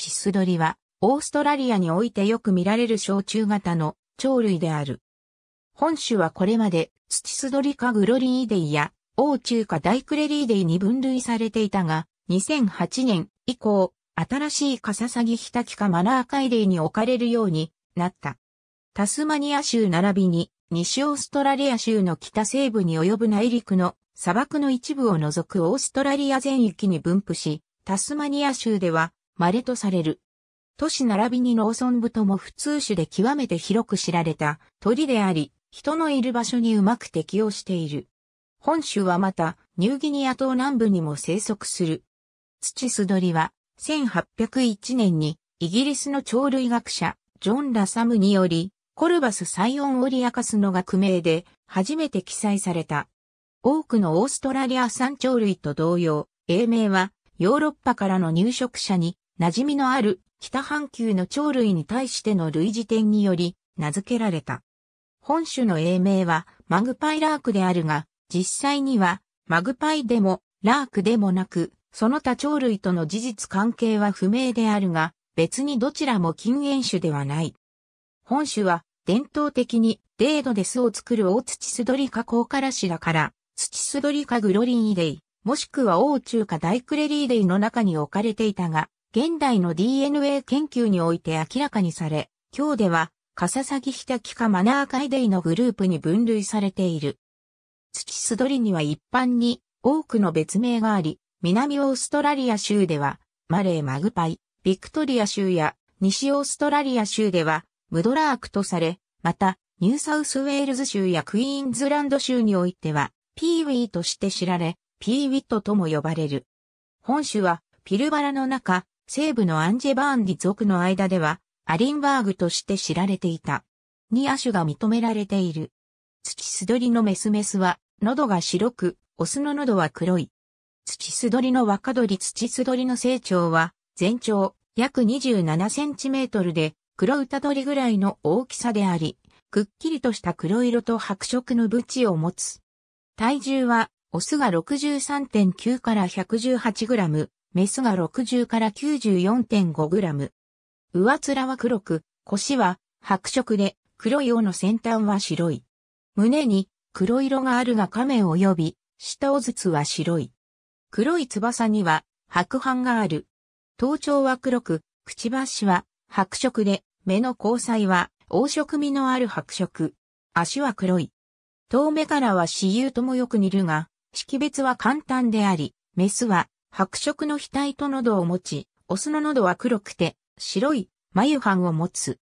チスドリは、オーストラリアにおいてよく見られる小中型の鳥類である。本種はこれまで、スチスドリかグロリーデイや、欧中華ダイクレリーデイに分類されていたが、2008年以降、新しいカササギヒタキかマナーカイデイに置かれるようになった。タスマニア州並びに、西オーストラリア州の北西部に及ぶ内陸の砂漠の一部を除くオーストラリア全域に分布し、タスマニア州では稀とされる。都市並びに農村部とも普通種で極めて広く知られた鳥であり、人のいる場所にうまく適応している。本州はまた、ニューギニア島南部にも生息する。土ス鳥は、1801年に、イギリスの鳥類学者、ジョン・ラサムにより、コルバス・サイオン・オリアカスの不名で、初めて記載された。多くのオーストラリア産鳥類と同様、英名は、ヨーロッパからの入植者に馴染みのある北半球の鳥類に対しての類似点により名付けられた。本種の英名はマグパイラークであるが、実際にはマグパイでもラークでもなく、その他鳥類との事実関係は不明であるが、別にどちらも禁煙種ではない。本種は伝統的にデードで巣を作る大土すどスドリカコウカラシだから、土すスドリカグロリンイデイ、もしくは王中かダイクレリーデイの中に置かれていたが、現代の DNA 研究において明らかにされ、今日では、カササギヒタキカマナーカイデイのグループに分類されている。土スドリには一般に多くの別名があり、南オーストラリア州では、マレーマグパイ、ビクトリア州や西オーストラリア州では、ムドラークとされ、また、ニューサウスウェールズ州やクイーンズランド州においては、ピーウィーとして知られ、ピーウィットとも呼ばれる。本種は、ピルバラの中、西部のアンジェバーンディ族の間では、アリンバーグとして知られていた。ニア種が認められている。土スドリのメスメスは、喉が白く、オスの喉は黒い。土スドリの若鳥土スドリの成長は、全長約27センチメートルで、黒歌鳥ぐらいの大きさであり、くっきりとした黒色と白色のブチを持つ。体重は、オスが63.9から118グラム、メスが60から94.5グラム。上面は黒く、腰は白色で、黒い尾の先端は白い。胸に黒色があるが亀及び、下尾筒は白い。黒い翼には白斑がある。頭頂は黒く、くちばしは白色で、目の交際は黄色味のある白色。足は黒い。遠目からは雌雄ともよく似るが、識別は簡単であり、メスは白色の額と喉を持ち、オスの喉は黒くて、白い、眉斑を持つ。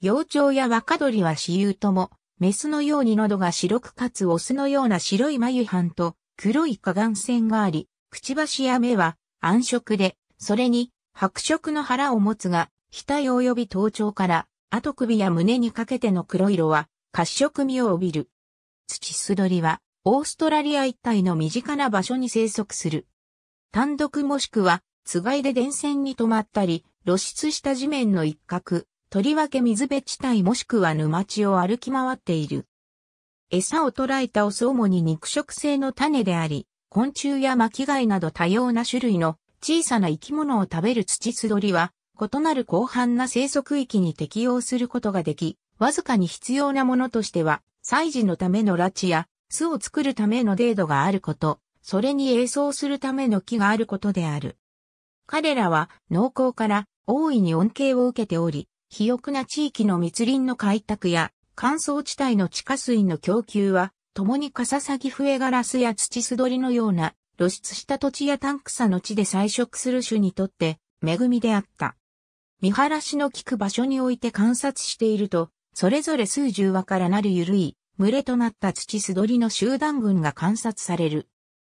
幼鳥や若鳥は私有とも、メスのように喉が白くかつオスのような白い眉斑と黒い下眼線があり、くちばしや目は暗色で、それに白色の腹を持つが、額及び頭頂から後首や胸にかけての黒色は褐色味を帯びる。土すどりはオーストラリア一帯の身近な場所に生息する。単独もしくは、つがいで電線に止まったり、露出した地面の一角、とりわけ水辺地帯もしくは沼地を歩き回っている。餌を捕らえたオス主に肉食性の種であり、昆虫や巻貝など多様な種類の小さな生き物を食べる土つどりは、異なる広範な生息域に適応することができ、わずかに必要なものとしては、祭事のための拉致や、巣を作るための程度があること、それに映像するための木があることである。彼らは農耕から大いに恩恵を受けており、肥沃な地域の密林の開拓や乾燥地帯の地下水の供給は、共にカササギ笛ガラスや土すどりのような露出した土地やタンクサの地で採食する種にとって恵みであった。見晴らしの効く場所において観察していると、それぞれ数十羽からなる緩い群れとなった土すどりの集団群が観察される。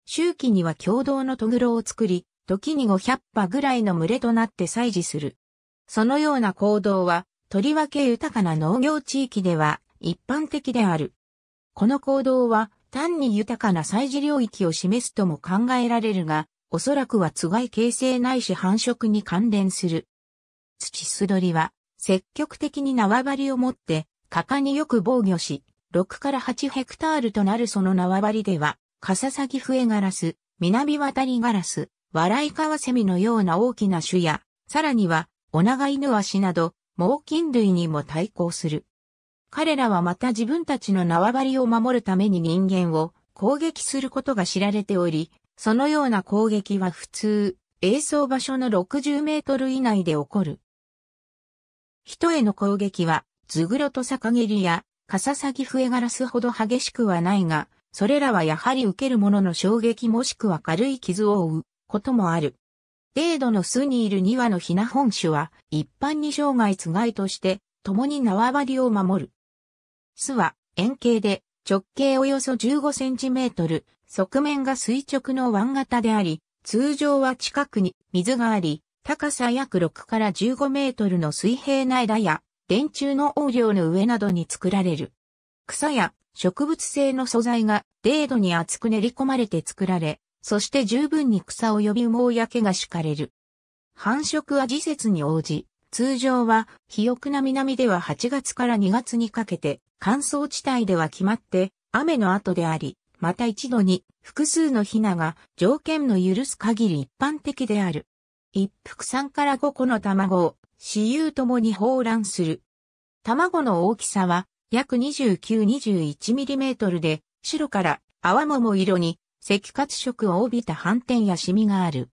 周期には共同のトグロを作り、時に500羽ぐらいの群れとなって採事する。そのような行動は、とりわけ豊かな農業地域では一般的である。この行動は単に豊かな採事領域を示すとも考えられるが、おそらくはつがい形成ないし繁殖に関連する。土すどりは積極的に縄張りを持って果敢によく防御し、6から8ヘクタールとなるその縄張りではカササギフエガラス、南渡りガラス、笑いワセミのような大きな種や、さらには、オナガイヌワシなど、猛禽類にも対抗する。彼らはまた自分たちの縄張りを守るために人間を攻撃することが知られており、そのような攻撃は普通、映像場所の60メートル以内で起こる。人への攻撃は、ズグロトサカゲリや、カササギフエガラスほど激しくはないが、それらはやはり受けるものの衝撃もしくは軽い傷を負うこともある。程度の巣にいる2羽のヒナ本種は一般に生涯つがいとして共に縄張りを守る。巣は円形で直径およそ15センチメートル、側面が垂直の湾型であり、通常は近くに水があり、高さ約6から15メートルの水平な枝や電柱の横領の上などに作られる。草や植物性の素材が0度に厚く練り込まれて作られ、そして十分に草を呼び羽毛や毛が敷かれる。繁殖は時節に応じ、通常は肥沃な南では8月から2月にかけて、乾燥地帯では決まって雨の後であり、また一度に複数のヒナが条件の許す限り一般的である。一服3から5個の卵を私有ともに放卵する。卵の大きさは約 29-21mm で、白から泡桃色に赤褐色を帯びた斑点やシミがある。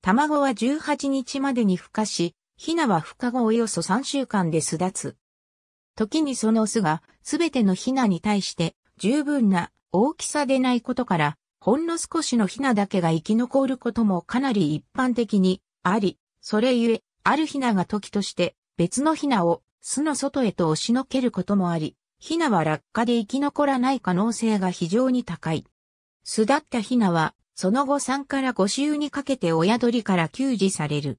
卵は18日までに孵化し、ヒナは孵化後およそ3週間で巣立つ。時にその巣がすべてのヒナに対して十分な大きさでないことから、ほんの少しのヒナだけが生き残ることもかなり一般的にあり、それゆえ、あるヒナが時として別のヒナを巣の外へと押しのけることもあり、ヒナは落下で生き残らない可能性が非常に高い。巣立ったヒナは、その後3から5週にかけて親鳥から給治される。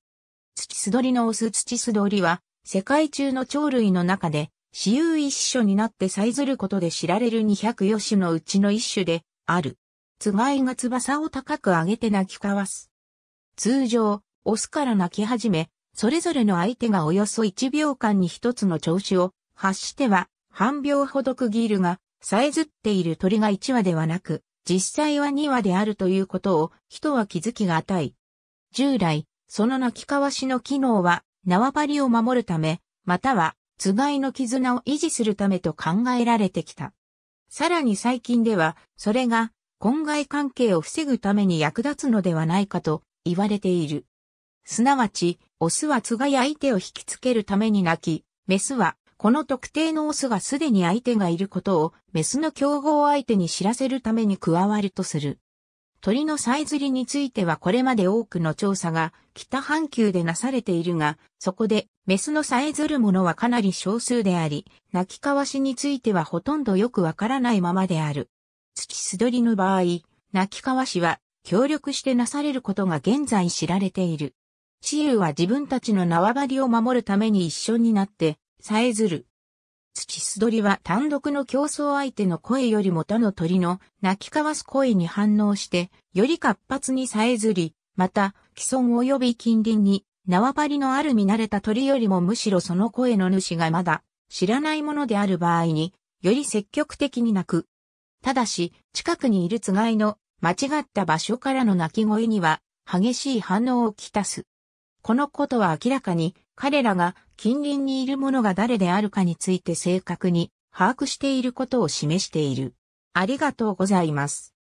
土ス鳥のオス土ス鳥は、世界中の鳥類の中で、私有一種になってさえずることで知られる204種のうちの一種で、ある。つがいが翼を高く上げて鳴き交わす。通常、オスから鳴き始め、それぞれの相手がおよそ1秒間に一つの調子を発しては、半秒ほど区切るが、さえずっている鳥が1羽ではなく、実際は2羽であるということを、人は気づきが与え。従来、その鳴き交わしの機能は、縄張りを守るため、または、つがいの絆を維持するためと考えられてきた。さらに最近では、それが、婚外関係を防ぐために役立つのではないかと言われている。すなわち、オスはつがい相手を引きつけるために鳴き、メスはこの特定のオスがすでに相手がいることをメスの競合相手に知らせるために加わるとする。鳥のさえずりについてはこれまで多くの調査が北半球でなされているが、そこでメスのさえずるものはかなり少数であり、鳴き交わしについてはほとんどよくわからないままである。土すどりの場合、鳴き交わしは協力してなされることが現在知られている。雌雄は自分たちの縄張りを守るために一緒になってさえずる。土すどりは単独の競争相手の声よりも他の鳥の鳴き交わす声に反応して、より活発にさえずり、また、既存及び近隣に縄張りのある見慣れた鳥よりもむしろその声の主がまだ知らないものである場合に、より積極的に鳴く。ただし、近くにいるつがいの間違った場所からの鳴き声には激しい反応をきたす。このことは明らかに彼らが近隣にいる者が誰であるかについて正確に把握していることを示している。ありがとうございます。